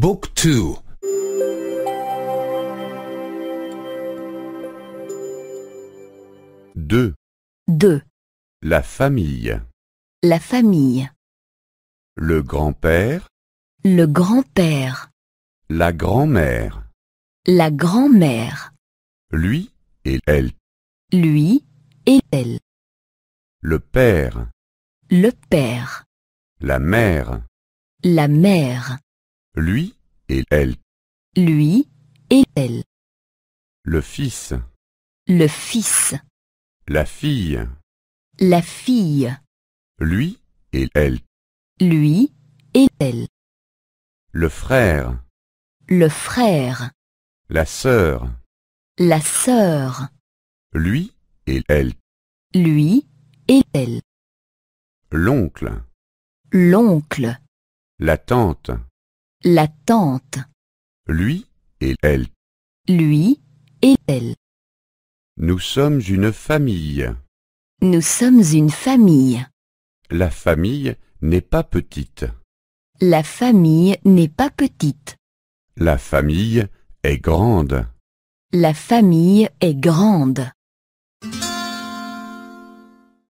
Book 2 2. 2. La famille. La famille. Le grand-père, Le grand-père. la grand-mère, La grand-mère. lui et elle, Lui et elle. le père, Le père. la mère, La mère. Lui et elle. Lui et elle. Le fils. Le fils. La fille. La fille. Lui et elle. Lui et elle. Le frère. Le frère. La sœur. La sœur. Lui et elle. Lui et elle. L'oncle. L'oncle. La tante. La tante. Lui et elle. Lui et elle. Nous sommes une famille. Nous sommes une famille. La famille n'est pas petite. La famille n'est pas petite. La famille est grande. La famille est grande.